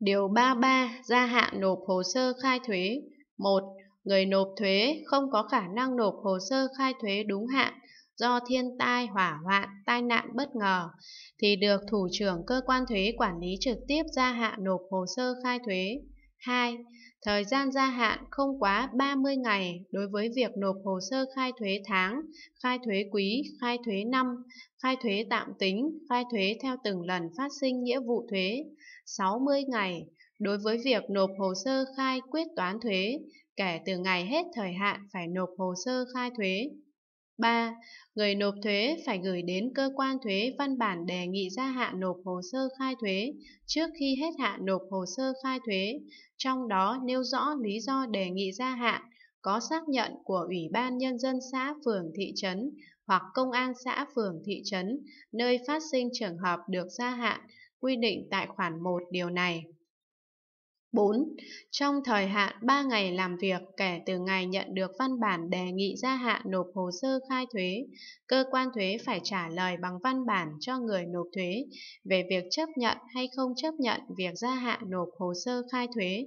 Điều 33 gia hạn nộp hồ sơ khai thuế 1. Người nộp thuế không có khả năng nộp hồ sơ khai thuế đúng hạn do thiên tai, hỏa hoạn, tai nạn bất ngờ thì được thủ trưởng cơ quan thuế quản lý trực tiếp gia hạn nộp hồ sơ khai thuế. 2. Thời gian gia hạn không quá 30 ngày đối với việc nộp hồ sơ khai thuế tháng, khai thuế quý, khai thuế năm, khai thuế tạm tính, khai thuế theo từng lần phát sinh nghĩa vụ thuế. 60 ngày đối với việc nộp hồ sơ khai quyết toán thuế kể từ ngày hết thời hạn phải nộp hồ sơ khai thuế 3. Người nộp thuế phải gửi đến cơ quan thuế văn bản đề nghị gia hạn nộp hồ sơ khai thuế trước khi hết hạn nộp hồ sơ khai thuế, trong đó nêu rõ lý do đề nghị gia hạn, có xác nhận của Ủy ban Nhân dân xã phường thị trấn hoặc Công an xã phường thị trấn nơi phát sinh trường hợp được gia hạn, quy định tại khoản 1 điều này. 4. Trong thời hạn 3 ngày làm việc kể từ ngày nhận được văn bản đề nghị gia hạn nộp hồ sơ khai thuế, cơ quan thuế phải trả lời bằng văn bản cho người nộp thuế về việc chấp nhận hay không chấp nhận việc gia hạn nộp hồ sơ khai thuế.